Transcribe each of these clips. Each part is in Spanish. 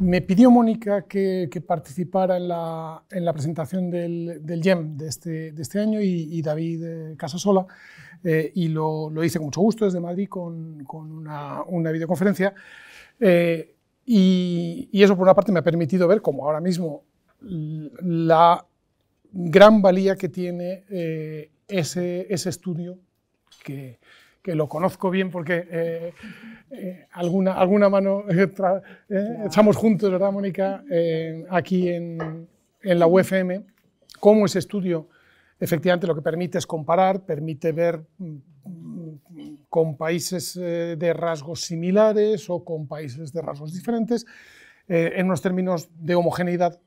Me pidió Mónica que, participara en la, en la, presentación del, del GEM de este, de este año y, David eh, Casasola, eh, y lo, lo, hice con mucho gusto desde Madrid con, con una, una, videoconferencia. Eh, y, eso, por una parte, me ha permitido ver como ahora mismo la gran valía que tiene ese, ese, estudio que, que lo conozco bien porque eh, eh, alguna, alguna mano eh, echamos juntos, ¿verdad, Mónica? aquí en, la UFM, cómo ese estudio efectivamente lo que permite es comparar, permite ver mm, con países de rasgos similares o con países de rasgos diferentes, en unos términos de homogeneidad,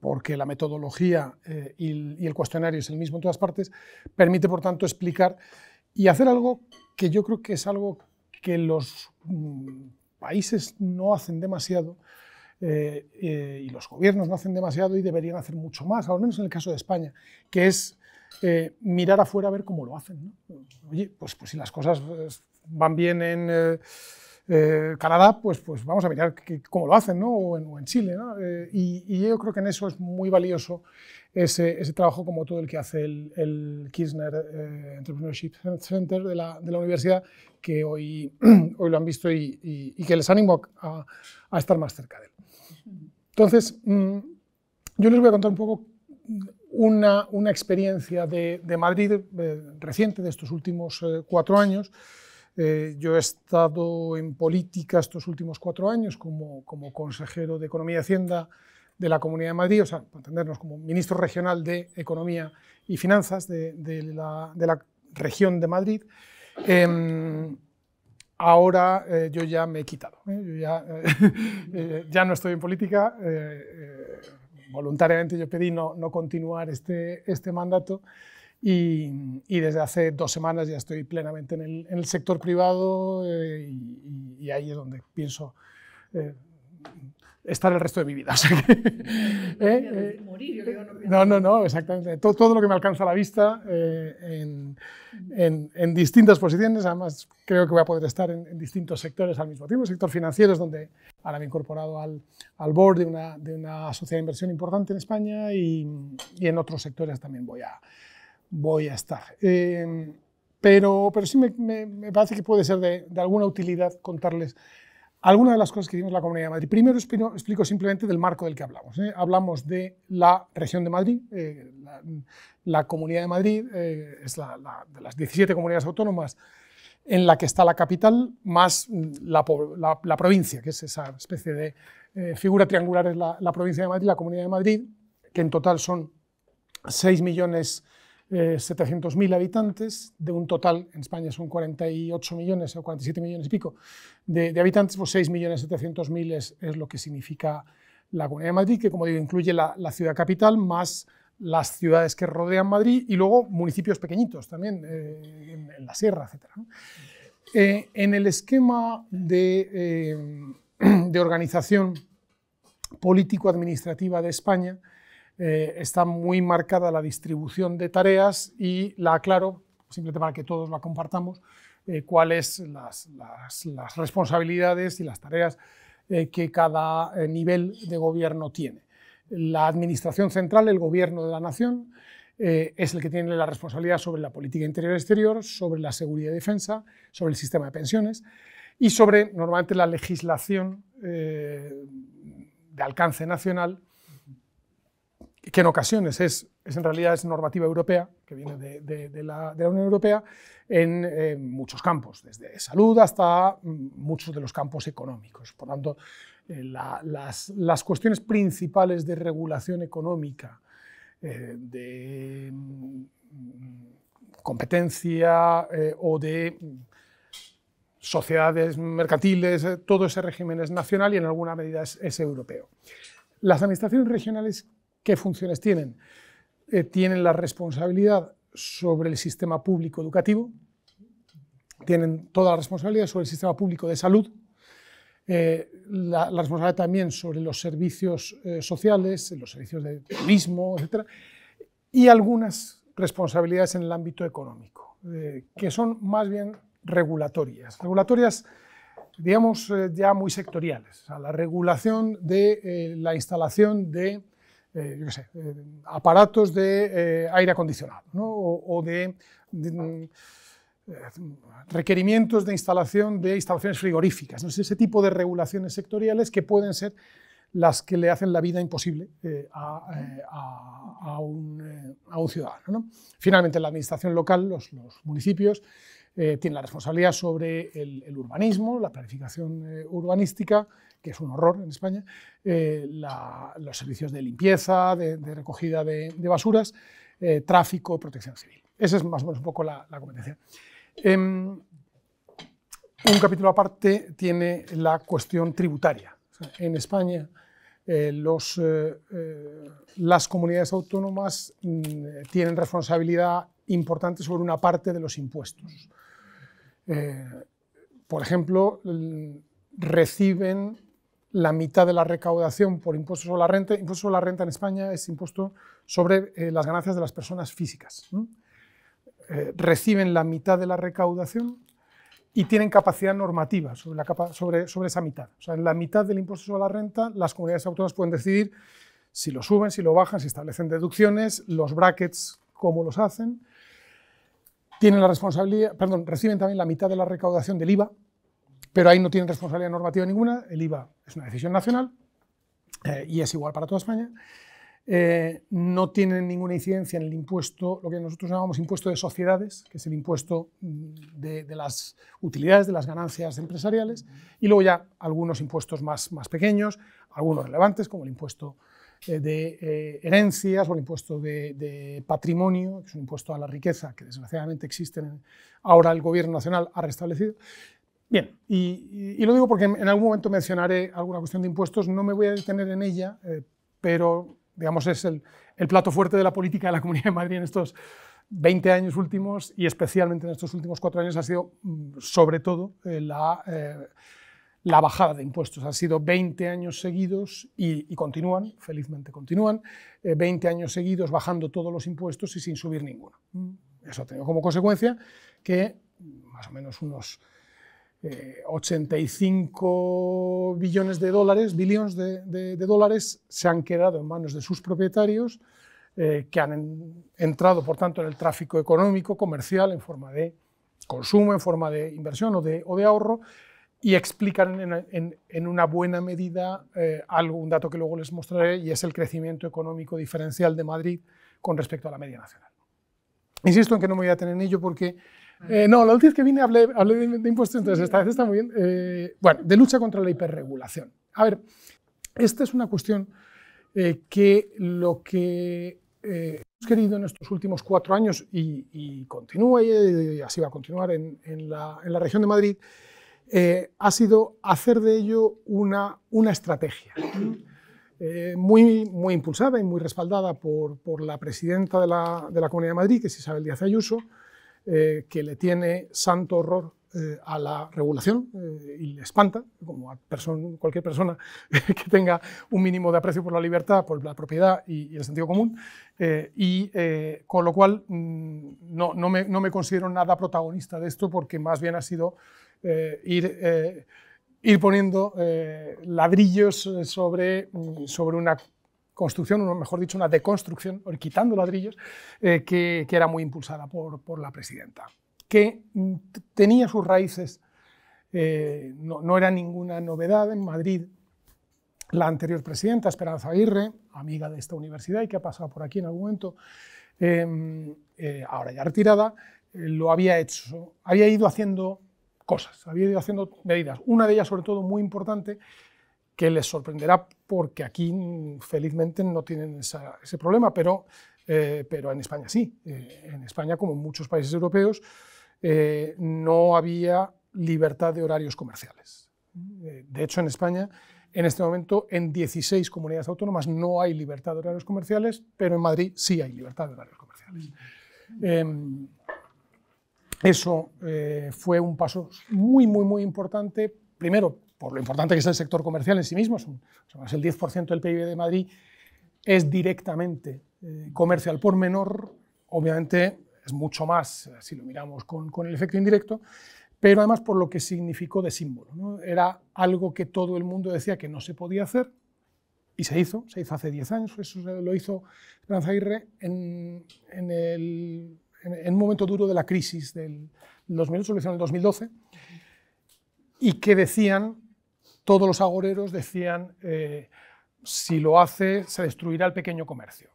porque la metodología y, el, cuestionario es el mismo en todas partes, permite, por tanto, explicar y hacer algo que yo creo que es algo que los mm, países no hacen demasiado eh, eh, y los gobiernos no hacen demasiado y deberían hacer mucho más, al menos en el caso de España, que es eh, mirar afuera a ver cómo lo hacen. Oye, pues, pues si las cosas pues, van bien en... Canadá, pues, pues vamos a mirar cómo lo hacen, ¿no? o, en, Chile. ¿no? y, y, yo creo que en eso es muy valioso ese, ese trabajo como todo el que hace el, el Kirchner eh, Entrepreneurship Center de la, de la, universidad, que hoy, hoy lo han visto y, y, que les animo a, a, estar más cerca de él. Entonces, mm, yo les voy a contar un poco una, una experiencia de, de Madrid eh, reciente, de estos últimos eh, cuatro años. yo he estado en política estos últimos cuatro años como, como consejero de Economía y Hacienda de la Comunidad de Madrid, o sea, para entendernos como ministro regional de Economía y Finanzas de, la, de la, región de Madrid. Em, ahora eh, yo ya me he quitado, ¿eh? yo ya, eh, ya no estoy en política voluntariamente yo pedí no, no continuar este, este mandato y, y, desde hace dos semanas ya estoy plenamente en el, sector privado y, ahí es donde pienso estar el resto de mi vida. no, no, ¿eh? eh, no, exactamente. Todo, lo que me alcanza a la vista eh, en, distintas posiciones, además creo que voy a poder estar en, distintos sectores al mismo tiempo. El sector financiero es donde ahora me he incorporado al, board de una, sociedad de inversión importante en España y, en otros sectores también voy a, estar. pero, pero sí me, parece que puede ser de alguna utilidad contarles algunas de las cosas que hicimos en la Comunidad de Madrid. Primero explico, simplemente del marco del que hablamos. ¿eh? Hablamos de la región de Madrid. Eh, la, Comunidad de Madrid eh, es de las 17 comunidades autónomas en la que está la capital, más la, provincia, que es esa especie de figura triangular, es la, provincia de Madrid, la Comunidad de Madrid, que en total son 6 millones 700.000 eh, habitantes, de un total, en España son 48 millones o 47 millones y pico de, habitantes, pues 6.700.000 es, lo que significa la Comunidad de Madrid, que como digo, incluye la, ciudad capital más las ciudades que rodean Madrid y luego municipios pequeñitos también, eh, en, la sierra, etc. Eh, en el esquema de organización político-administrativa de España, eh, está muy marcada la distribución de tareas y la aclaro, simplemente para que todos la compartamos, eh, cuáles las, las, responsabilidades y las tareas eh, que cada nivel de gobierno tiene. La Administración Central, el Gobierno de la Nación, es el que tiene la responsabilidad sobre la política interior y exterior, sobre la seguridad y defensa, sobre el sistema de pensiones y sobre normalmente la legislación de alcance nacional que en ocasiones es, es, en realidad es normativa europea, que viene de, la, Unión Europea, en eh, muchos campos, desde salud hasta mm, muchos de los campos económicos. Por tanto, eh, las, cuestiones principales de regulación económica, eh, de mm, competencia o de mm, sociedades mercantiles, todo ese régimen es nacional y en alguna medida es europeo. Las administraciones regionales ¿Qué funciones tienen? Eh, tienen la responsabilidad sobre el sistema público educativo, tienen toda la responsabilidad sobre el sistema público de salud, eh, la, responsabilidad también sobre los servicios eh, sociales, los servicios de turismo, etc. Y algunas responsabilidades en el ámbito económico, que son más bien regulatorias. Regulatorias, digamos, ya muy sectoriales. O la regulación de la instalación de eh, eh, aparatos de eh, aire acondicionado o, de, mm, requerimientos de instalación de instalaciones frigoríficas. ¿no? ese tipo de regulaciones sectoriales que pueden ser las que le hacen la vida imposible a, un, ciudadano. Finalmente, la administración local, los municipios, eh, tiene la responsabilidad sobre el, urbanismo, la planificación eh, urbanística, que es un horror en España, eh, los servicios de limpieza, de, recogida de, basuras, tráfico, protección civil. Esa es más o menos un poco la, competencia. Em, un capítulo aparte tiene la cuestión tributaria. en España, las comunidades autónomas mm, tienen responsabilidad importante sobre una parte de los impuestos. Eh, por ejemplo, reciben la mitad de la recaudación por impuestos sobre la renta. Impuesto sobre la renta en España es impuesto sobre eh, las ganancias de las personas físicas. Eh, reciben la mitad de la recaudación y tienen capacidad normativa sobre, sobre esa mitad. O sea, en la mitad del impuesto sobre la renta, las comunidades autónomas pueden decidir si lo suben, si lo bajan, si establecen deducciones, los brackets, cómo los hacen tienen la responsabilidad, perdón, reciben también la mitad de la recaudación del IVA, pero ahí no tienen responsabilidad normativa ninguna, el IVA es una decisión nacional eh, y es igual para toda España. Eh, no tienen ninguna incidencia en el impuesto, lo que nosotros llamamos impuesto de sociedades, que es el impuesto mm, de, las utilidades, de las ganancias empresariales, y luego ya algunos impuestos más, más pequeños, algunos relevantes, como el impuesto eh, de eh, herencias o el impuesto de, patrimonio, que es un impuesto a la riqueza que desgraciadamente existe ahora el Gobierno Nacional ha restablecido. Bien, y, lo digo porque en, algún momento mencionaré alguna cuestión de impuestos, no me voy a detener en ella, eh, pero digamos es el, plato fuerte de la política de la Comunidad de Madrid en estos 20 años últimos y especialmente en estos últimos cuatro años ha sido mm, sobre todo la la bajada de impuestos. Ha sido 20 años seguidos y, continúan, felizmente continúan, 20 eh, años seguidos bajando todos los impuestos y sin subir ninguno. Mm, eso ha tenido como consecuencia que más o menos unos 85 eh, billones de dólares, billones de, dólares, se han quedado en manos de sus propietarios, eh, que han entrado, por tanto, en el tráfico económico, comercial, en forma de consumo, en forma de inversión o de ahorro, y explican en, en, una buena medida eh, algo, un dato que luego les mostraré, y es el crecimiento económico diferencial de Madrid con respecto a la media nacional. Insisto en que no me voy a tener en ello porque... Eh, no, la última vez que vine hablé, hablé de, impuestos, entonces esta vez está muy bien. Eh, bueno, de lucha contra la hiperregulación. A ver, esta es una cuestión eh, que lo que hemos querido en estos últimos cuatro años y, continúa y, y, así va a continuar en, en, la, en la región de Madrid eh, ha sido hacer de ello una, una estrategia. Eh, muy, muy impulsada y muy respaldada por, por la presidenta de la, de la, Comunidad de Madrid, que es Isabel Díaz Ayuso, eh, que le tiene santo horror a la regulación y le espanta, como a cualquier persona que tenga un mínimo de aprecio por la libertad, por la propiedad y, el sentido común, y con lo cual mm, no, no, me, no me considero nada protagonista de esto porque más bien ha sido eh, ir, eh, ir, poniendo eh, ladrillos sobre, mm, sobre una construcción, o mejor dicho, una deconstrucción, quitando ladrillos, que, era muy impulsada por, la presidenta, que mm, tenía sus raíces, no, era ninguna novedad en Madrid. La anterior presidenta, Esperanza Aguirre, amiga de esta universidad y que ha pasado por aquí en algún momento, em, ahora ya retirada, lo había hecho, había ido haciendo había ido haciendo medidas. Una de ellas, sobre todo, muy importante, que les sorprenderá porque aquí, felizmente, no tienen ese problema, pero, eh, pero en España sí. Eh, en España, como en muchos países europeos, eh, no había libertad de horarios comerciales. de hecho, en España, en este momento, en 16 comunidades autónomas no hay libertad de horarios comerciales, pero en Madrid sí hay libertad de horarios comerciales. Mm. Em, eso eh, fue un paso muy, muy, muy importante. Primero, por lo importante que es el sector comercial en sí mismo, es, el 10% del PIB de Madrid, es directamente eh, comercial por menor, obviamente es mucho más eh, si lo miramos con, el efecto indirecto, pero además por lo que significó de símbolo. Era algo que todo el mundo decía que no se podía hacer y se hizo, se hizo hace 10 años, eso lo hizo Franz en el en, un momento duro de la crisis del 2008, lo hicieron en el 2012, y que decían, todos los agoreros decían, eh, si lo hace se destruirá el pequeño comercio.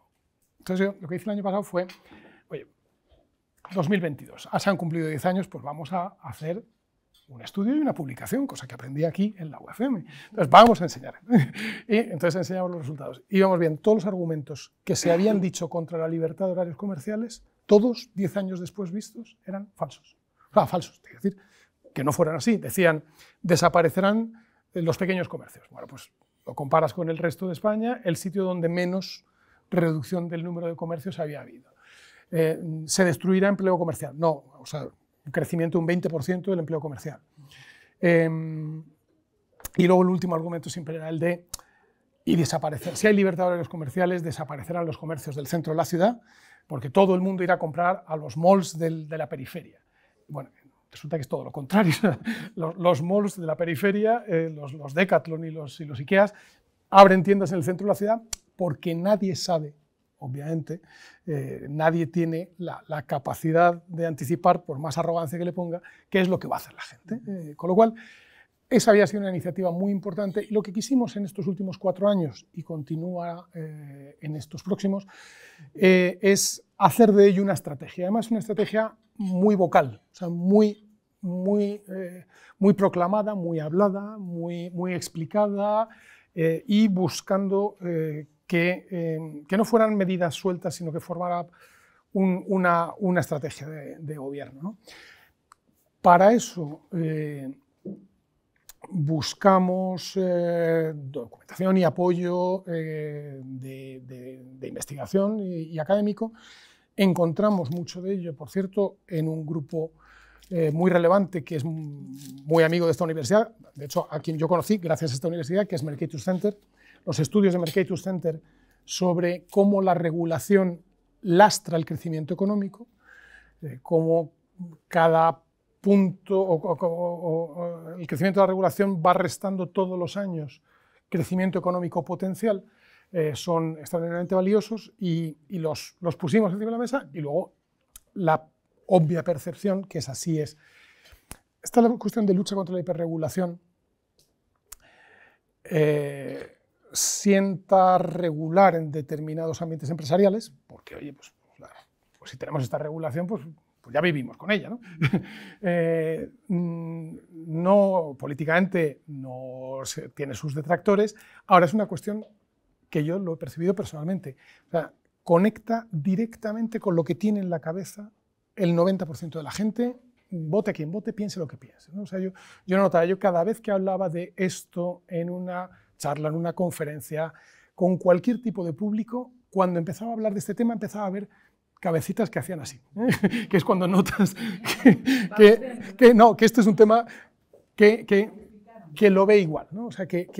Entonces yo, lo que hice el año pasado fue, oye, 2022, ah, se han cumplido 10 años, pues vamos a hacer un estudio y una publicación, cosa que aprendí aquí en la UFM. Entonces, vamos a enseñar. y entonces enseñamos los resultados. Y vamos bien, todos los argumentos que se habían dicho contra la libertad de horarios comerciales todos, 10 años después vistos, eran falsos. Ah, falsos, es decir, que no fueran así. Decían, desaparecerán eh, los pequeños comercios. Bueno, pues lo comparas con el resto de España, el sitio donde menos reducción del número de comercios había habido. Eh, se destruirá empleo comercial. No, o sea, un crecimiento de un 20% del empleo comercial. Em, y luego el último argumento siempre era el de, y desaparecer. Si hay libertadores comerciales, desaparecerán los comercios del centro de la ciudad, porque todo el mundo irá a comprar a los malls de la periferia. Bueno, resulta que es todo lo contrario. los, malls de la periferia, eh, los, Decathlon y los, y abren tiendas en el centro de la ciudad porque nadie sabe, obviamente, eh, nadie tiene la, capacidad de anticipar, por más arrogancia que le ponga, qué es lo que va a hacer la gente. Eh, con lo cual, esa había sido una iniciativa muy importante y lo que quisimos en estos últimos cuatro años y continúa eh, en estos próximos eh, es hacer de ello una estrategia. Además, una estrategia muy vocal, sea, muy, muy, eh, muy proclamada, muy hablada, muy, muy explicada y buscando que, no fueran medidas sueltas, sino que formara una, estrategia de, gobierno. Para eso buscamos eh, documentación y apoyo eh, de, investigación y, académico. Encontramos mucho de ello, por cierto, en un grupo eh, muy relevante que es muy amigo de esta universidad, de hecho a quien yo conocí gracias a esta universidad, que es Mercatus Center. Los estudios de Mercatus Center sobre cómo la regulación lastra el crecimiento económico, cómo cada o, el crecimiento de la regulación va restando todos los años crecimiento económico potencial, eh, son extraordinariamente valiosos y, los, los, pusimos encima de la mesa y luego la obvia percepción, que es así es. Esta es la cuestión de lucha contra la hiperregulación. Eh, sienta regular en determinados ambientes empresariales, porque oye, pues, pues, pues si tenemos esta regulación, pues pues ya vivimos con ella. ¿no? Eh, mm, no políticamente no tiene sus detractores. Ahora es una cuestión que yo lo he percibido personalmente. conecta directamente con lo que tiene en la cabeza el 90% de la gente, vote quien vote, piense lo que piense. O sea, yo, yo notaba, yo cada vez que hablaba de esto en una charla, en una conferencia, con cualquier tipo de público, cuando empezaba a hablar de este tema empezaba a ver cabecitas que hacían así, ¿eh? que es cuando notas que, no, que esto es un tema que, lo ve igual, ¿no? o sea, que,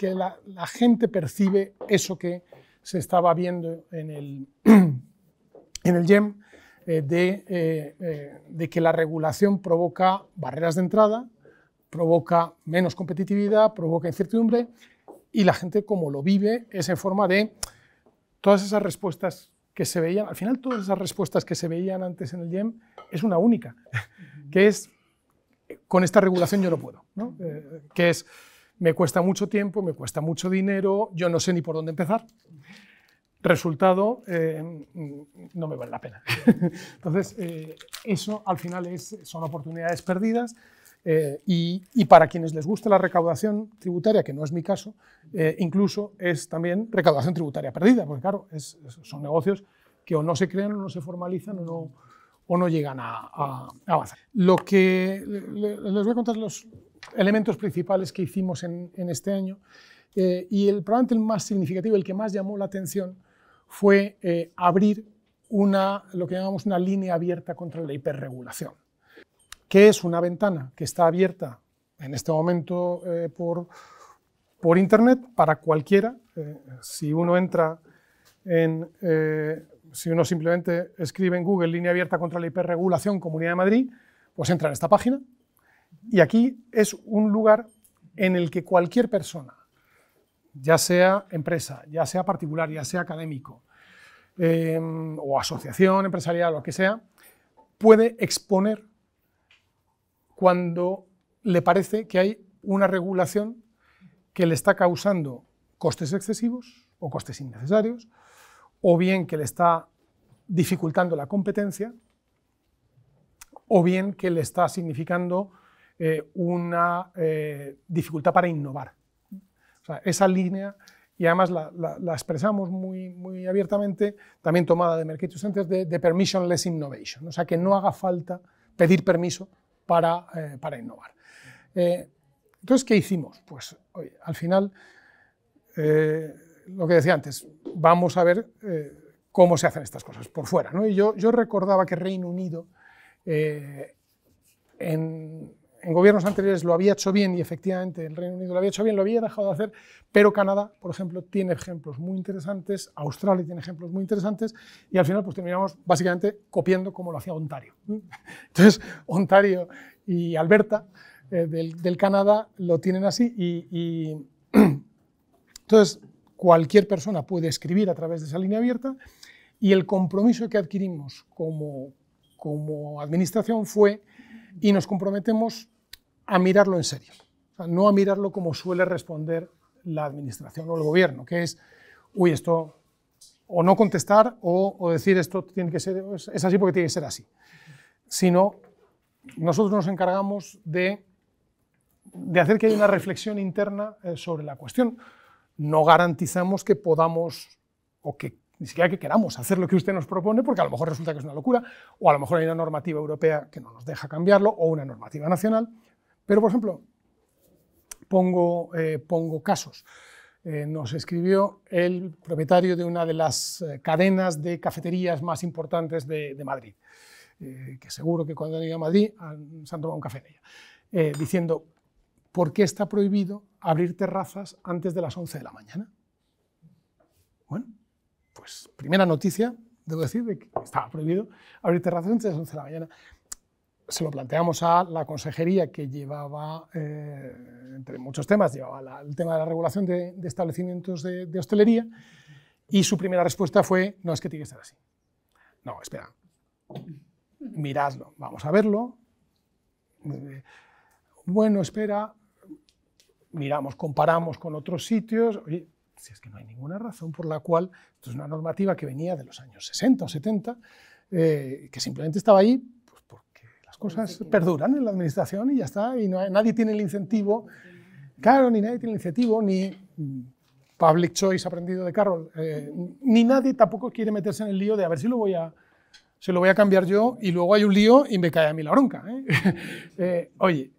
la, gente percibe eso que se estaba viendo en el, en el YEM, eh, de, eh, de que la regulación provoca barreras de entrada, provoca menos competitividad, provoca incertidumbre, y la gente como lo vive es en forma de todas esas respuestas que se veían, al final todas esas respuestas que se veían antes en el YEM es una única, que es, con esta regulación yo no puedo, eh, que es, me cuesta mucho tiempo, me cuesta mucho dinero, yo no sé ni por dónde empezar. Resultado, eh, no me vale la pena. Entonces, eh, eso al final es, son oportunidades perdidas eh, y, para quienes les gusta la recaudación tributaria, que no es mi caso, eh, incluso es también recaudación tributaria perdida, porque claro, son negocios que o no se crean o no se formalizan o no, o no llegan a, avanzar. Lo que les voy a contar los elementos principales que hicimos en, este año eh, y el, probablemente el más significativo, el que más llamó la atención, fue abrir una, lo que llamamos una línea abierta contra la hiperregulación. ¿Qué es una ventana que está abierta en este momento eh, por, por, Internet para cualquiera? Eh, si uno entra en, eh, si uno simplemente escribe en Google línea abierta contra la hiperregulación Comunidad de Madrid, pues entra en esta página y aquí es un lugar en el que cualquier persona, ya sea empresa, ya sea particular, ya sea académico, o asociación empresarial, lo que sea, puede exponer cuando le parece que hay una regulación que le está causando costes excesivos o costes innecesarios, o bien que le está dificultando la competencia, o bien que le está significando eh, una eh, dificultad para innovar. esa línea, y además la, expresamos muy, muy, abiertamente, también tomada de Mercatus Center, de permissionless innovation, o sea, que no haga falta pedir permiso eh, para, innovar. Eh, entonces, ¿qué hicimos? Pues al final, eh, lo que decía antes, vamos a ver cómo se hacen estas cosas por fuera. ¿no? Y yo, yo recordaba que Reino Unido en en gobiernos anteriores lo había hecho bien y efectivamente el Reino Unido lo había hecho bien, lo había dejado de hacer, pero Canadá, por ejemplo, tiene ejemplos muy interesantes, Australia tiene ejemplos muy interesantes y al final pues terminamos básicamente copiando como lo hacía Ontario. Entonces, Ontario y Alberta eh, del, Canadá lo tienen así y, entonces cualquier persona puede escribir a través de esa línea abierta y el compromiso que adquirimos como, como administración fue y nos comprometemos a mirarlo en serio, no a mirarlo como suele responder la administración o el gobierno, que es, uy, esto o no contestar o, decir esto tiene que ser, es así porque tiene que ser así, sino nosotros nos encargamos de, hacer que haya una reflexión interna eh, sobre la cuestión. No garantizamos que podamos o que ni siquiera que queramos hacer lo que usted nos propone, porque a lo mejor resulta que es una locura, o a lo mejor hay una normativa europea que no nos deja cambiarlo, o una normativa nacional. Pero, por ejemplo, pongo, eh, pongo casos. Eh, nos escribió el propietario de una de las eh, cadenas de cafeterías más importantes de, Madrid, que seguro que cuando han ido a Madrid han, se han tomado un café en ella, diciendo, ¿por qué está prohibido abrir terrazas antes de las 11 de la mañana? Bueno, pues primera noticia, debo decir, de que estaba prohibido abrir terrazas antes de las 11 de la mañana se lo planteamos a la consejería que llevaba, eh, entre muchos temas, llevaba el tema de la regulación de, establecimientos de, hostelería y su primera respuesta fue, no, es que tiene que ser así. No, espera, miradlo, vamos a verlo. Eh, bueno, espera, miramos, comparamos con otros sitios. Oye, si es que no hay ninguna razón por la cual, esto es una normativa que venía de los años 60 o 70, eh, que simplemente estaba ahí cosas perduran en la administración y ya está, y no nadie tiene el incentivo, claro, ni nadie tiene el incentivo, ni public choice aprendido de Carroll, eh, ni nadie tampoco quiere meterse en el lío de a ver si lo voy a, se lo voy a cambiar yo y luego hay un lío y me cae a mí la bronca. ¿eh? Eh, oye,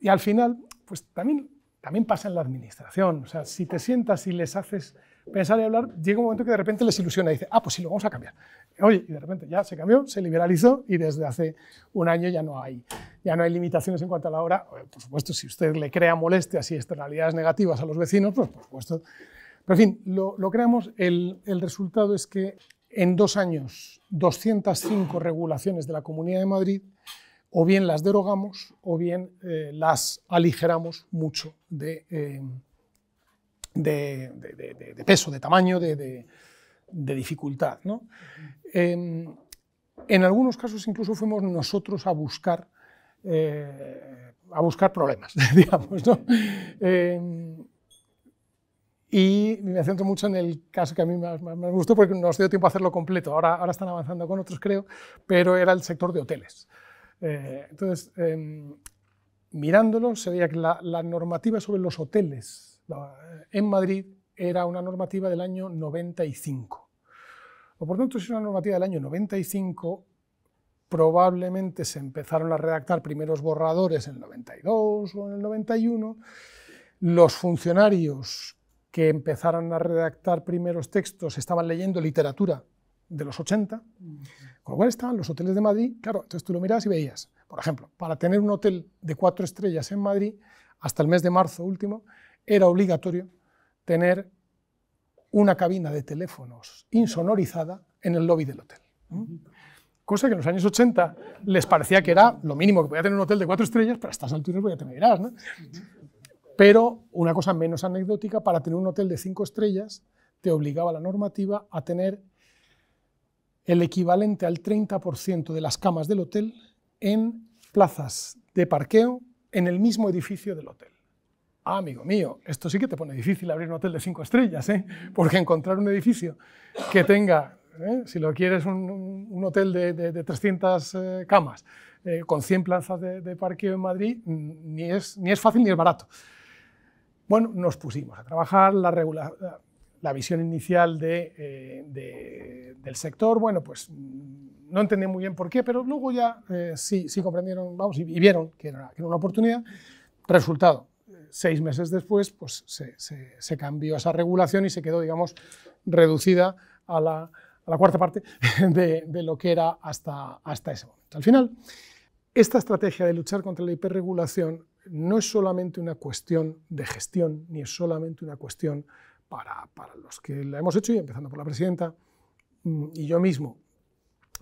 y al final, pues también, también pasa en la administración, o sea, si te sientas y les haces Pensar y hablar, llega un momento que de repente les ilusiona y dice, ah, pues sí, lo vamos a cambiar. Oye, y de repente ya se cambió, se liberalizó y desde hace un año ya no hay, ya no hay limitaciones en cuanto a la hora. Por supuesto, si usted le crea molestias y externalidades negativas a los vecinos, pues por supuesto. Pero en fin, lo, lo creamos, el, el resultado es que en dos años 205 regulaciones de la Comunidad de Madrid o bien las derogamos o bien eh, las aligeramos mucho de, eh, de, peso, de tamaño, de, dificultad. ¿no? Em, en algunos casos incluso fuimos nosotros a buscar, eh, a buscar problemas, digamos. ¿no? Em, y me centro mucho en el caso que a mí me gustó porque nos dio tiempo a hacerlo completo. Ahora, ahora están avanzando con otros, creo, pero era el sector de hoteles. Eh, entonces, em, mirándolo, se veía que la normativa sobre los hoteles en Madrid era una normativa del año 95. Por tanto, es una normativa del año 95 probablemente se empezaron a redactar primeros borradores en el 92 o en el 91. Los funcionarios que empezaron a redactar primeros textos estaban leyendo literatura de los 80, mm. con lo cual estaban los hoteles de Madrid. Claro, entonces tú lo mirabas y veías, por ejemplo, para tener un hotel de cuatro estrellas en Madrid, hasta el mes de marzo último, era obligatorio tener una cabina de teléfonos insonorizada en el lobby del hotel. Cosa que en los años 80 les parecía que era lo mínimo que podía tener un hotel de cuatro estrellas, pero a estas alturas voy a tener irás, Pero una cosa menos anecdótica, para tener un hotel de cinco estrellas te obligaba la normativa a tener el equivalente al 30% de las camas del hotel en plazas de parqueo en el mismo edificio del hotel. Ah, amigo mío, esto sí que te pone difícil abrir un hotel de cinco estrellas, ¿eh? porque encontrar un edificio que tenga, ¿eh? si lo quieres, un, hotel de, 300 eh, camas con 100 plazas de, de, parqueo en Madrid, mm, ni es, ni es fácil ni es barato. Bueno, nos pusimos a trabajar la, visión inicial del sector. Bueno, pues mm, no entendí muy bien por qué, pero luego ya sí, comprendieron vamos, y, vieron que era una oportunidad. Resultado, seis meses después pues, se, cambió esa regulación y se quedó, digamos, reducida a la, cuarta parte de, lo que era hasta, hasta ese momento. Al final, esta estrategia de luchar contra la hiperregulación no es solamente una cuestión de gestión, ni es solamente una cuestión para, los que la hemos hecho, y empezando por la presidenta mm, y yo mismo,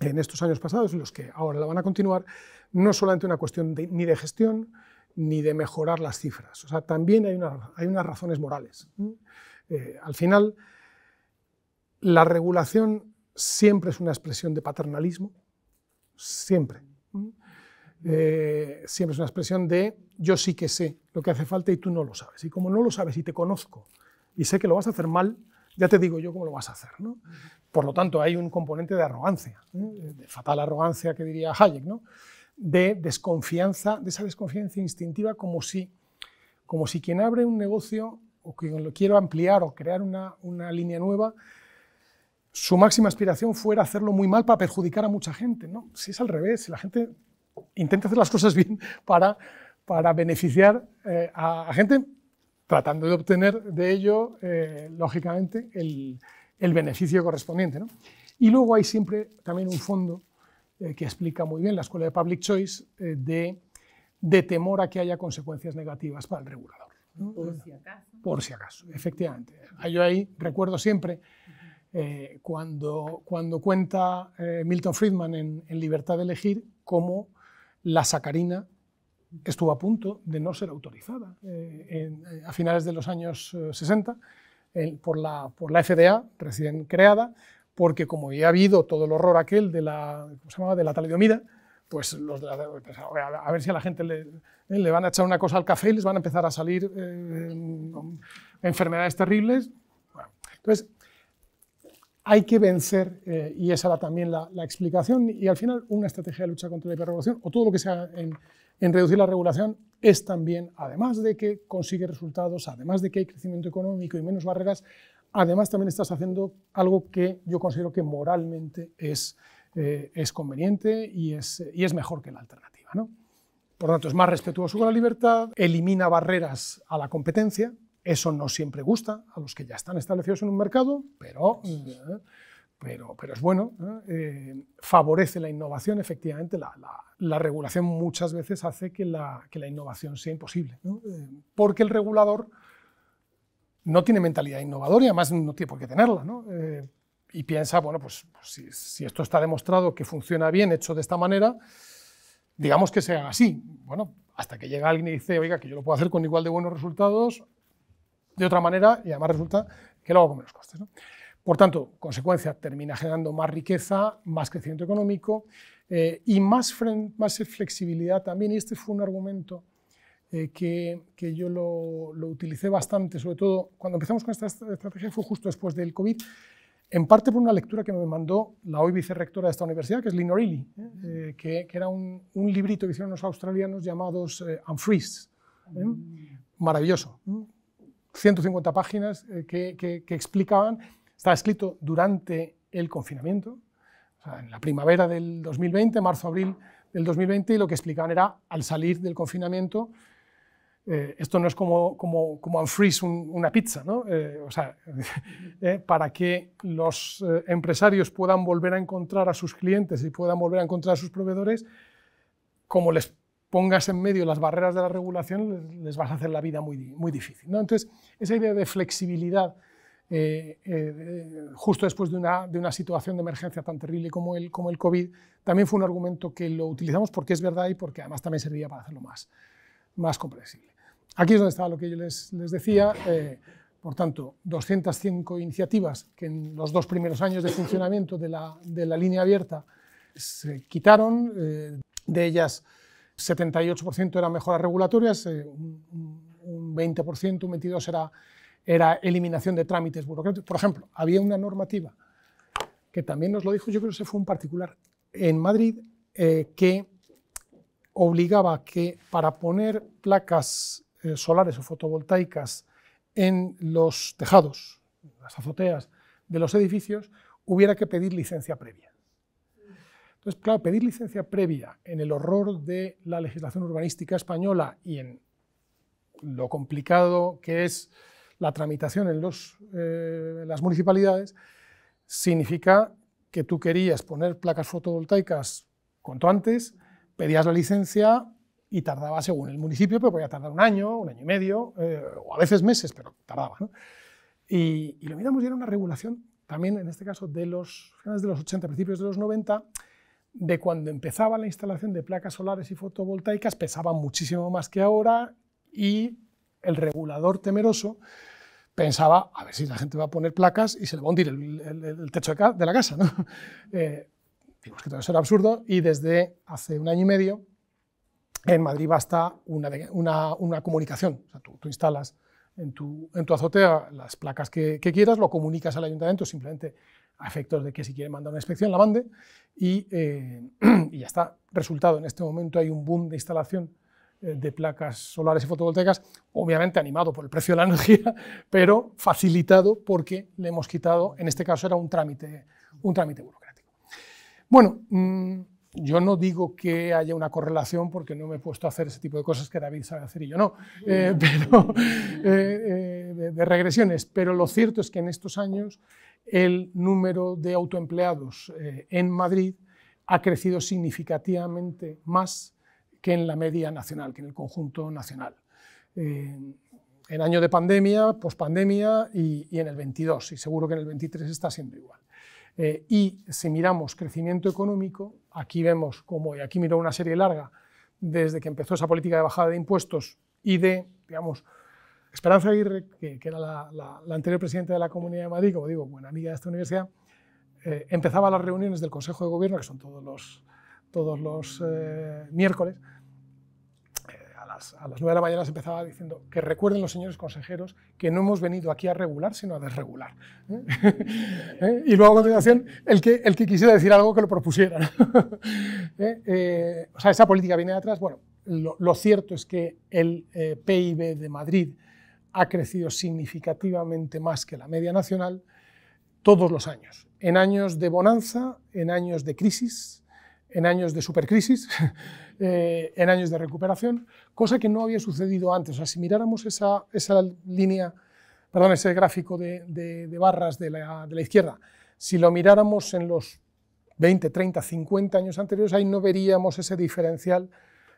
en estos años pasados y los que ahora la van a continuar, no es solamente una cuestión ni de gestión, ni de mejorar las cifras. O sea, también hay, hay unas razones morales. Eh, al final, la regulación siempre es una expresión de paternalismo, siempre. Eh, siempre es una expresión de yo sí que sé lo que hace falta y tú no lo sabes. Y como no lo sabes y te conozco y sé que lo vas a hacer mal, ya te digo yo cómo lo vas a hacer. Por lo tanto, hay un componente de arrogancia, ¿eh? de fatal arrogancia que diría Hayek. ¿no? de desconfianza, de esa desconfianza instintiva como si, como si quien abre un negocio o quien lo quiere ampliar o crear una, línea nueva, su máxima aspiración fuera hacerlo muy mal para perjudicar a mucha gente. ¿no? Si es al revés, si la gente intenta hacer las cosas bien para, para beneficiar eh, a, gente, tratando de obtener de ello, eh, lógicamente, el, beneficio correspondiente. Y luego hay siempre también un fondo eh, que explica muy bien la escuela de Public Choice eh, de, temor a que haya consecuencias negativas para el regulador. Por si acaso. Por si acaso, efectivamente. Yo ahí recuerdo siempre eh, cuando, cuando cuenta Milton Friedman en, Libertad de Elegir cómo la sacarina estuvo a punto de no ser autorizada a finales de los años 60 por, la, por la FDA recién creada porque como ya ha habido todo el horror aquel de la, ¿cómo se De la talidomida, pues, pues a ver si a la gente le, eh, le, van a echar una cosa al café y les van a empezar a salir eh, mm, enfermedades terribles. entonces, hay que vencer, eh, y esa era también la, explicación, y al final una estrategia de lucha contra la hiperregulación, o todo lo que sea en, en reducir la regulación, es también, además de que consigue resultados, además de que hay crecimiento económico y menos barreras, además también estás haciendo algo que yo considero que moralmente es, eh, es conveniente y es, y es mejor que la alternativa. ¿no? Por lo tanto, es más respetuoso con la libertad, elimina barreras a la competencia, eso no siempre gusta a los que ya están establecidos en un mercado, pero, eh, pero, es bueno, eh, favorece la innovación, efectivamente, la, la, regulación muchas veces hace que la, que la innovación sea imposible, porque el regulador no tiene mentalidad innovadora y además no tiene por qué tenerla. Eh, y piensa, bueno, pues, pues si, esto está demostrado que funciona bien hecho de esta manera, digamos que sea así. Bueno, hasta que llega alguien y dice, oiga, que yo lo puedo hacer con igual de buenos resultados, de otra manera, y además resulta que lo hago con menos costes. Por tanto, consecuencia, termina generando más riqueza, más crecimiento económico eh, y más, más flexibilidad también. Y este fue un argumento eh, que, yo lo, utilicé bastante, sobre todo cuando empezamos con esta estrategia fue justo después del COVID, en parte por una lectura que me mandó la hoy vicerectora de esta universidad, que es Lynn O'Reilly, ¿eh? Eh, que, era un, librito que hicieron los australianos llamados Unfreeze. Mm. Maravilloso. 150 páginas que, explicaban, estaba escrito durante el confinamiento, en la primavera del 2020, marzo-abril del 2020, y lo que explicaban era al salir del confinamiento eh, esto no es como, como, como unfreeze una pizza, ¿no? Eh, o sea, eh, para que los empresarios puedan volver a encontrar a sus clientes y puedan volver a encontrar a sus proveedores, como les pongas en medio las barreras de la regulación, les, vas a hacer la vida muy, muy difícil. Entonces, esa idea de flexibilidad justo después de una, de una, situación de emergencia tan terrible como el, como el COVID, también fue un argumento que lo utilizamos porque es verdad y porque además también servía para hacerlo más, más comprensible. Aquí es donde estaba lo que yo les, decía. Eh, por tanto, 205 iniciativas que en los dos primeros años de funcionamiento de la, línea abierta se quitaron. Eh, de ellas, 78% eran mejoras regulatorias, eh, un, 20%, un 22% era, eliminación de trámites burocráticos. Por ejemplo, había una normativa que también nos lo dijo, yo creo que se fue un particular, en Madrid, que obligaba que para poner placas eh, solares o fotovoltaicas en los tejados, las azoteas de los edificios, hubiera que pedir licencia previa. Entonces, claro, pedir licencia previa en el horror de la legislación urbanística española y en lo complicado que es la tramitación en eh, las municipalidades, significa que tú querías poner placas fotovoltaicas cuanto antes, pedías la licencia, y tardaba según el municipio, pero podía tardar un año, un año y medio, eh, o a veces meses, pero tardaba. Y, lo miramos y era una regulación, también en este caso de los finales de los 80, principios de los 90, de cuando empezaba la instalación de placas solares y fotovoltaicas, pesaba muchísimo más que ahora y el regulador temeroso pensaba, a ver si la gente va a poner placas y se le va a hundir el, techo de, la casa. ¿no? Eh, digamos que todo eso era absurdo y desde hace un año y medio en Madrid basta una, comunicación. O sea, tú, instalas en tu, azotea las placas que, quieras, lo comunicas al ayuntamiento simplemente a efectos de que si quiere mandar una inspección la mande y, eh, ya está. Resultado, en este momento hay un boom de instalación eh, de placas solares y fotovoltaicas, obviamente animado por el precio de la energía, pero facilitado porque le hemos quitado, en este caso era un trámite, un trámite burocrático. Bueno, mm, yo no digo que haya una correlación porque no me he puesto a hacer ese tipo de cosas que David sabe hacer y yo no, eh, eh, eh, de, regresiones. Pero lo cierto es que en estos años el número de autoempleados en Madrid ha crecido significativamente más que en la media nacional, que en el conjunto nacional. en año de pandemia, pospandemia y, y en el 22, y seguro que en el 23 está siendo igual. Eh, y si miramos crecimiento económico, aquí vemos como, y aquí miro una serie larga, desde que empezó esa política de bajada de impuestos y de, digamos, Esperanza Aguirre, que, era la, anterior presidenta de la Comunidad de Madrid, como digo, buena amiga de esta universidad, eh, empezaba las reuniones del Consejo de Gobierno, que son todos los, eh, miércoles, a las 9 de la mañana se empezaba diciendo que recuerden los señores consejeros que no hemos venido aquí a regular, sino a desregular. ¿eh? ¿Eh? Y luego a continuación, el que, el que quisiera decir algo que lo propusiera. ¿Eh? o sea, esa política viene de atrás. Bueno, lo cierto es que el PIB de Madrid ha crecido significativamente más que la media nacional todos los años. En años de bonanza, en años de crisis, en años de supercrisis, eh, en años de recuperación, cosa que no había sucedido antes. O si miráramos esa, línea, perdón, ese gráfico de, barras de la, izquierda, si lo miráramos en los 20, 30, 50 años anteriores, ahí no veríamos ese diferencial.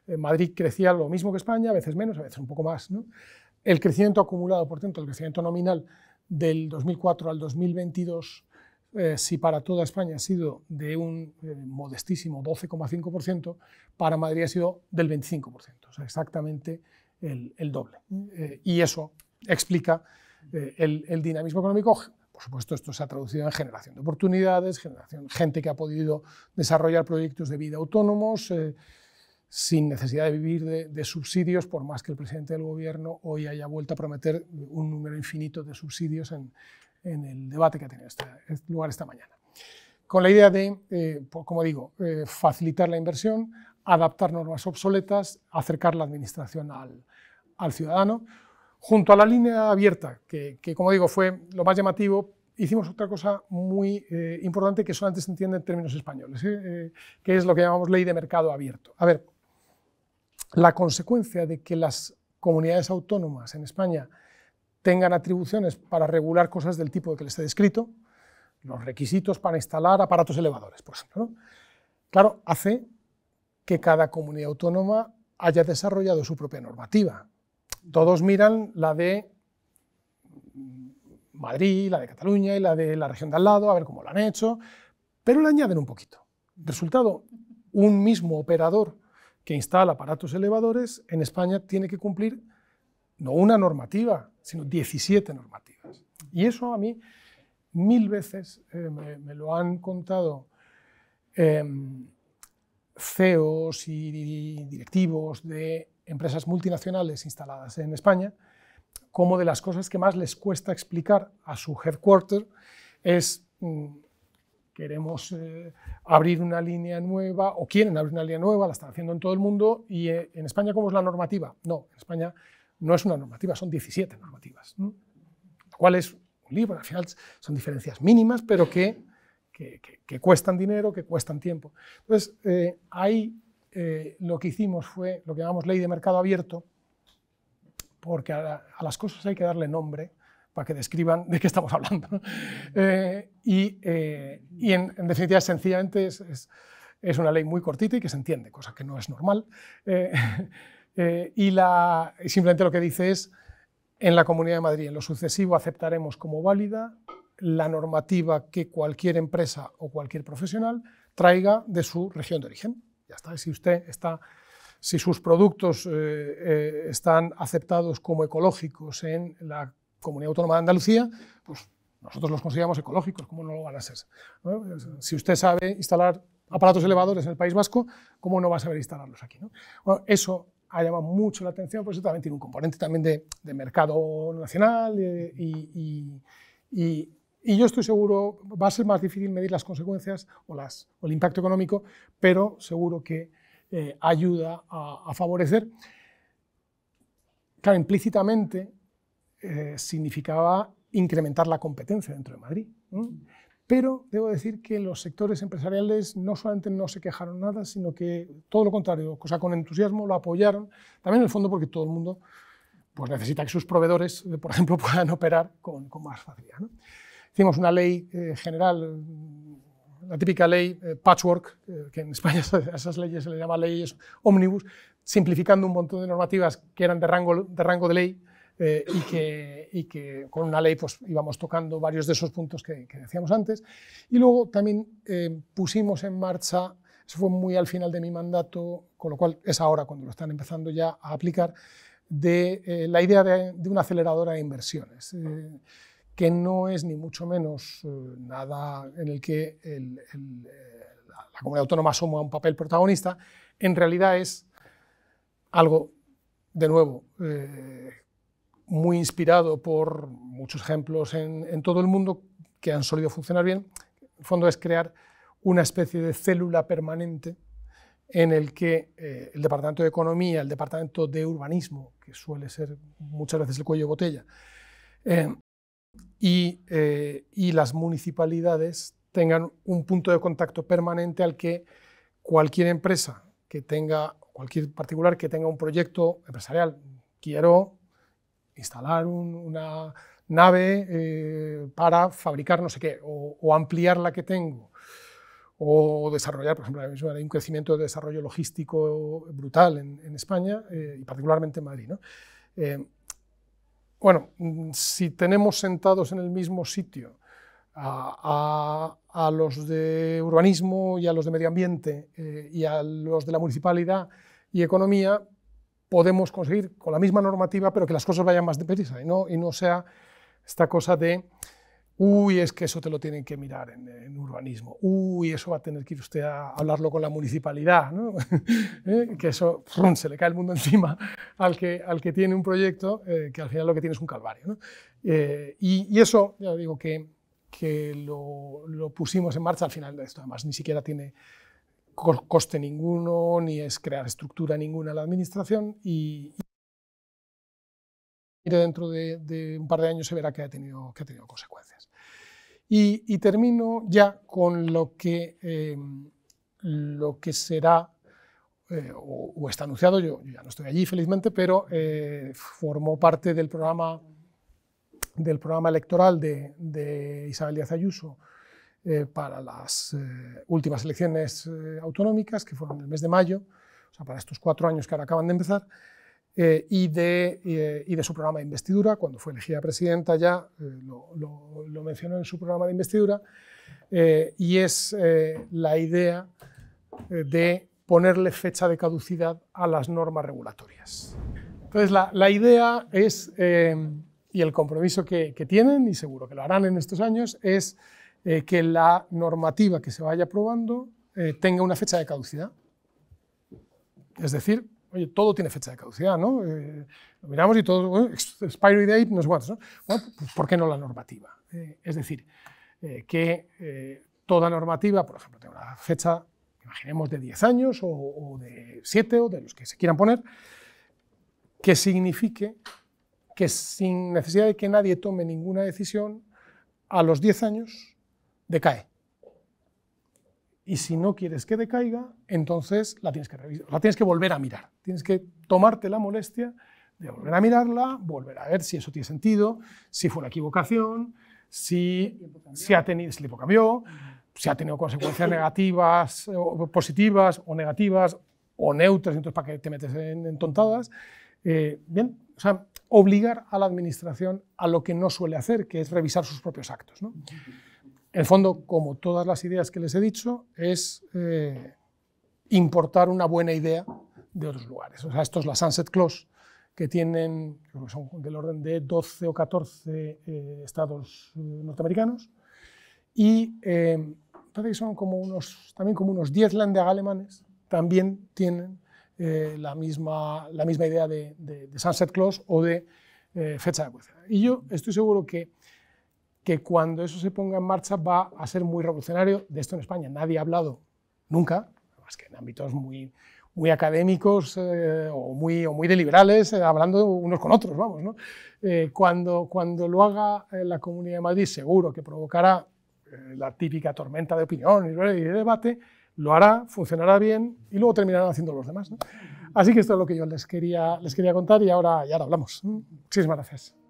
Eh, Madrid crecía lo mismo que España, a veces menos, a veces un poco más. El crecimiento acumulado, por tanto, el crecimiento nominal del 2004 al 2022 eh, si para toda España ha sido de un eh, modestísimo 12,5%, para Madrid ha sido del 25%, o sea, exactamente el, doble. Eh, y eso explica el, dinamismo económico. Por supuesto, esto se ha traducido en generación de oportunidades, generación, gente que ha podido desarrollar proyectos de vida autónomos sin necesidad de vivir de, de, subsidios, por más que el presidente del gobierno hoy haya vuelto a prometer un número infinito de subsidios en, en el debate que ha tenido este, este lugar esta mañana. Con la idea de, eh, como digo, eh, facilitar la inversión, adaptar normas obsoletas, acercar la administración al, al ciudadano. Junto a la línea abierta, que, que, como digo fue lo más llamativo, hicimos otra cosa muy eh, importante que solamente se entiende en términos españoles, que es lo que llamamos ley de mercado abierto. A ver, la consecuencia de que las comunidades autónomas en España tengan atribuciones para regular cosas del tipo de que les he descrito, los requisitos para instalar aparatos elevadores, por ejemplo. Claro, hace que cada comunidad autónoma haya desarrollado su propia normativa. Todos miran la de Madrid, la de Cataluña y la de la región de al lado, a ver cómo lo han hecho, pero le añaden un poquito. Resultado, un mismo operador que instala aparatos elevadores en España tiene que cumplir no una normativa, sino 17 normativas. Y eso a mí mil veces eh, me, lo han contado em, CEOs y directivos de empresas multinacionales instaladas en España, como de las cosas que más les cuesta explicar a su headquarter es mm, queremos eh, abrir una línea nueva o quieren abrir una línea nueva, la están haciendo en todo el mundo y eh, en España cómo es la normativa. No, en España no es una normativa, son 17 normativas, lo cual es un libro, al final son diferencias mínimas, pero que, cuestan dinero, que cuestan tiempo. Entonces, eh, ahí eh, lo que hicimos fue lo que llamamos ley de mercado abierto, porque a, las cosas hay que darle nombre para que describan de qué estamos hablando. Eh, y, en, definitiva, sencillamente es, es, una ley muy cortita y que se entiende, cosa que no es normal. Eh, y simplemente lo que dice es, en la Comunidad de Madrid, en lo sucesivo, aceptaremos como válida la normativa que cualquier empresa o cualquier profesional traiga de su región de origen. Ya está, si usted está, si sus productos eh, eh, están aceptados como ecológicos en la Comunidad Autónoma de Andalucía, pues nosotros los consideramos ecológicos, ¿cómo no lo van a ser? Si usted sabe instalar aparatos elevadores en el País Vasco, ¿cómo no va a saber instalarlos aquí? ¿no? eso ha llamado mucho la atención, por eso también tiene un componente también de, mercado nacional y, yo estoy seguro, va a ser más difícil medir las consecuencias o, el impacto económico, pero seguro que eh, ayuda a, favorecer. Claro, implícitamente eh, significaba incrementar la competencia dentro de Madrid. Pero debo decir que los sectores empresariales no solamente no se quejaron nada, sino que todo lo contrario, o con entusiasmo lo apoyaron, también en el fondo porque todo el mundo pues, necesita que sus proveedores, eh, por ejemplo, puedan operar con, más facilidad. Hicimos una ley eh, general, mm, la típica ley eh, patchwork, que en España a esas leyes se le llama leyes omnibus, simplificando un montón de normativas que eran de rango de, rango de ley eh, y, que, que, con una ley pues, íbamos tocando varios de esos puntos que, decíamos antes. Y luego también eh, pusimos en marcha, eso fue muy al final de mi mandato, con lo cual es ahora cuando lo están empezando ya a aplicar, de eh, la idea de, una aceleradora de inversiones, que no es ni mucho menos nada en el que la, la comunidad autónoma asuma un papel protagonista, en realidad es algo, de nuevo, muy inspirado por muchos ejemplos en, todo el mundo que han solido funcionar bien. El fondo es crear una especie de célula permanente en el que eh, el Departamento de Economía, el Departamento de Urbanismo, que suele ser muchas veces el cuello de botella, eh, y, eh, y, las municipalidades tengan un punto de contacto permanente al que cualquier empresa que tenga, cualquier particular que tenga un proyecto empresarial, quiero instalar una nave eh, para fabricar no sé qué, o, ampliar la que tengo, o desarrollar, por ejemplo, hay un crecimiento de desarrollo logístico brutal en, España, eh, y particularmente en Madrid. Eh, bueno, mm, si tenemos sentados en el mismo sitio a, a, los de urbanismo y a los de medio ambiente y a los de la municipalidad y economía, podemos conseguir con la misma normativa, pero que las cosas vayan más de y no, y no sea esta cosa de, uy, es que eso te lo tienen que mirar en, urbanismo, uy, eso va a tener que ir usted a hablarlo con la municipalidad, ¿Eh? que eso se le cae el mundo encima al que, al que tiene un proyecto, eh, que al final lo que tiene es un calvario. Eh, y, eso, ya digo, que, lo pusimos en marcha al final de esto, además, ni siquiera tiene coste ninguno, ni es crear estructura ninguna en la administración y, dentro de, un par de años se verá que ha tenido, ha tenido consecuencias. Y, termino ya con lo que, em, lo que será, eh, o, está anunciado, yo, ya no estoy allí felizmente, pero eh, formó parte del programa, del programa electoral de, de Isabel Díaz Ayuso eh, para las eh, últimas elecciones eh, autonómicas, que fueron en el mes de mayo, o sea, para estos cuatro años que ahora acaban de empezar, y de, y, de, su programa de investidura, cuando fue elegida presidenta ya, lo, mencionó en su programa de investidura, y es la idea de ponerle fecha de caducidad a las normas regulatorias. Entonces, la, la idea es, y el compromiso que, que, tienen, y seguro que lo harán en estos años, es eh, que la normativa que se vaya aprobando eh, tenga una fecha de caducidad. Es decir, oye, todo tiene fecha de caducidad, ¿no? Eh, lo miramos y todo, expiry date, no es ¿no? Bueno, pues, ¿por qué no la normativa? es decir, que toda normativa, por ejemplo, tenga una fecha, imaginemos, de 10 años o, o de 7 o de los que se quieran poner, que signifique que sin necesidad de que nadie tome ninguna decisión, a los 10 años decae. Y si no quieres que decaiga, entonces la tienes que revisar, la tienes que volver a mirar. Tienes que tomarte la molestia de volver a mirarla, volver a ver si eso tiene sentido, si fue una equivocación, si, si ha tenido, si el cambió, si ha tenido consecuencias negativas, o positivas o negativas o neutras, entonces para que te metes en, tontadas. Eh, bien, o sea, obligar a la administración a lo que no suele hacer, que es revisar sus propios actos. ¿no? El fondo, como todas las ideas que les he dicho, es eh, importar una buena idea de otros lugares. O sea, esto es la Sunset Clause, que tienen, son del orden de 12 o 14 eh, estados eh, norteamericanos, y parece que son como unos, también como unos 10 Länder alemanes, también tienen la, misma, la misma idea de, Sunset Clause o de fecha de acuerdo. Y yo estoy seguro que que cuando eso se ponga en marcha va a ser muy revolucionario. De esto en España nadie ha hablado nunca, más que en ámbitos muy, muy académicos eh, o, muy, o muy de liberales, eh, hablando unos con otros, vamos. Eh, cuando, cuando lo haga la Comunidad de Madrid, seguro que provocará la típica tormenta de opinión y de debate, lo hará, funcionará bien y luego terminarán haciendo los demás. Así que esto es lo que yo les quería, les quería contar y ahora, ya ahora hablamos. Muchísimas gracias.